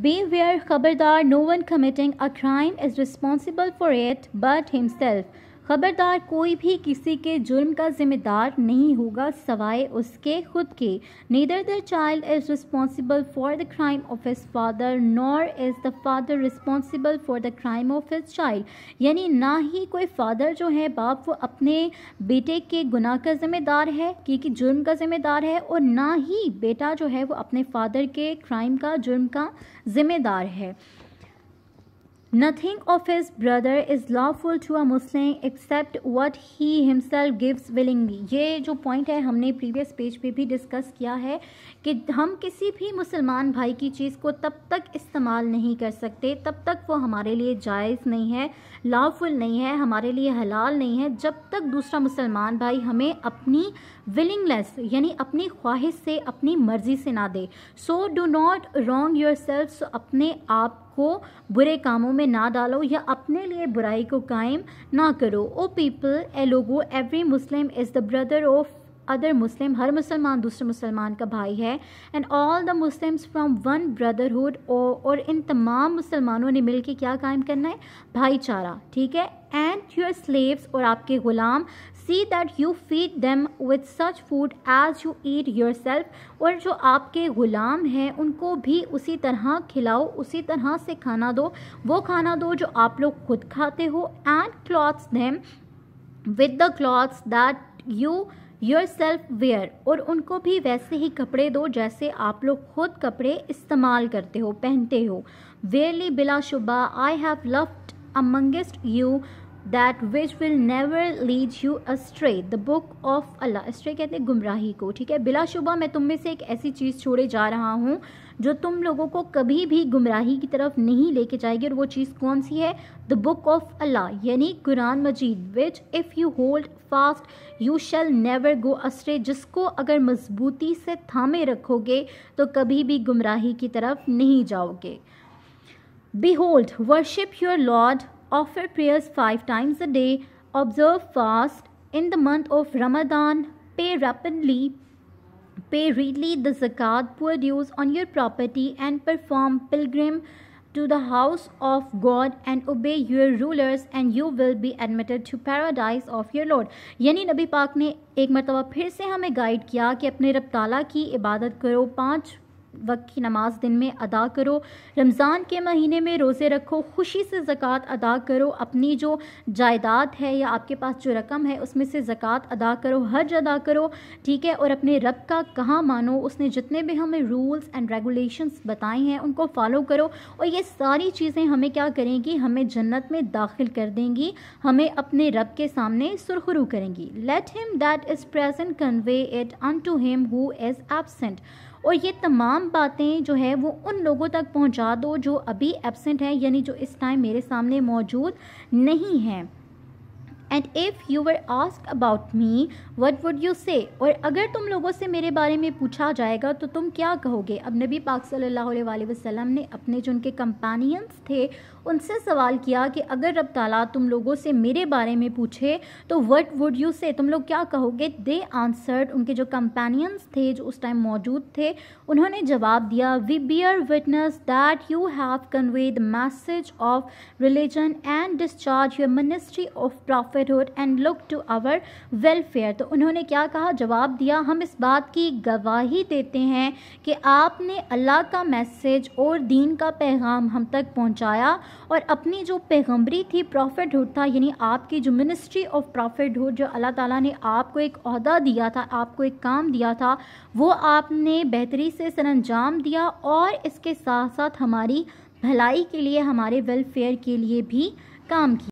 Beware, khabardar, no one committing a crime is responsible for it but himself. खबरदार कोई भी किसी के जुर्म का जिम्मेदार नहीं होगा सवाए उसके खुद के neither the child is responsible for the crime of his father nor is the father responsible for the crime of his child यानी ना ही कोई फादर जो है बाप वो अपने बेटे के गुनाह का जिम्मेदार है क्योंकि जुर्म का जिम्मेदार है और ना ही बेटा जो है वो अपने फादर के क्राइम का जुर्म का जिम्मेदार है Nothing of his brother is lawful to a Muslim except what he himself gives willingly. ये जो पॉइंट है हमने प्रीवियस पेज पे भी डिस्कस किया है कि हम किसी भी मुसलमान भाई की चीज़ को तब तक इस्तेमाल नहीं कर सकते तब तक वो हमारे लिए जायज़ नहीं है लॉफुल नहीं है हमारे लिए हलाल नहीं है जब तक दूसरा मुसलमान भाई हमें अपनी विलिंगनेस यानी अपनी ख्वाहिश से अपनी मर्ज़ी से ना दे so do not wrong yourself अपने आप को बुरे कामों में ना डालो या अपने लिए बुराई को कायम ना करो ओ पीपल ए लोगो every Muslim is the brother of other Muslim हर मुसलमान दूसरे मुसलमान का भाई है and all the Muslims from one brotherhood और इन तमाम मुसलमानों ने मिलकर क्या कायम करना है भाईचारा ठीक है एंड योर स्लेव्स और आपके ग़ुलाम see that you feed them with such food as you eat yourself और जो आपके ग़ुलाम हैं उनको भी उसी तरह खिलाओ उसी तरह से खाना दो वो खाना दो जो आप लोग खुद खाते हो and clothes them with the clothes that you yourself wear और उनको भी वैसे ही कपड़े दो जैसे आप लोग खुद कपड़े इस्तेमाल करते हो पहनते हो वेयरली बिलाशुबा I have left amongst you that which will never lead you astray the book of Allah astray कहते हैं गुमराही को ठीक है बिलाशुबा मैं तुम में से एक ऐसी चीज़ छोड़े जा रहा हूँ जो तुम लोगों को कभी भी गुमराही की तरफ नहीं लेके जाएगी और वो चीज़ कौन सी है द बुक ऑफ अल्लाह यानी कुरान मजीद which if you hold fast you shall never go astray जिसको अगर मजबूती से थामे रखोगे तो कभी भी गुमराही की तरफ नहीं जाओगे behold worship your lord offer prayers five times a day, observe fast in the month of Ramadan, pay rapidly, pay readily the zakat, poor dues on your property, and perform pilgrim to the house of God and obey your rulers and you will be admitted to paradise of your Lord यानी नबी पाक ने एक मरतबा फिर से हमें guide किया कि अपने रब ताला की इबादत करो पांच वक्त की नमाज दिन में अदा करो रमज़ान के महीने में रोज़े रखो खुशी से ज़क़़त अदा करो अपनी जो जायदाद है या आपके पास जो रकम है उसमें से ज़क़़त अदा करो हज अदा करो ठीक है और अपने रब का कहाँ मानो उसने जितने भी हमें रूल्स एंड रेगुलेशंस बताए हैं उनको फॉलो करो और ये सारी चीज़ें हमें क्या करेंगी हमें जन्नत में दाखिल कर देंगी हमें अपने रब के सामने सुरखरू करेंगी let him that is present convey it unto him who is absent और ये तमाम बातें जो है वो उन लोगों तक पहुंचा दो जो अभी एबसेंट हैं यानी जो इस टाइम मेरे सामने मौजूद नहीं हैं and if you were ask about me what would you say और अगर तुम लोगों से मेरे बारे में पूछा जाएगा तो तुम क्या कहोगे अब नबी पाक सल्लल्लाहु अलैहि वसल्लम ने अपने जो उनके कंपेनियंस थे उनसे सवाल किया कि अगर रब ताला तुम लोगों से मेरे बारे में पूछे तो वट वुड यू से तुम लोग क्या कहोगे दे आंसर्ड उनके जो कंपेनियंस थे जो उस टाइम मौजूद थे उन्होंने जवाब दिया we bear witness that you have convey the message of religion and discharge your ministry of prophet prophethood and look to our welfare तो उन्होंने क्या कहा जवाब दिया हम इस बात की गवाही देते हैं कि आपने अल्लाह का मैसेज और दीन का पैगाम हम तक पहुंचाया और अपनी जो पैगम्बरी थी प्रॉफिटहुड था यानी आपकी जो मिनिस्ट्री ऑफ प्रॉफिटहुड जो अल्लाह ताला ने आपको एक अहदा दिया था आपको एक काम दिया था वो आपने बेहतरी से अंजाम दिया और इसके साथ साथ हमारी भलाई के लिए हमारे वेलफेयर के लिए भी काम किया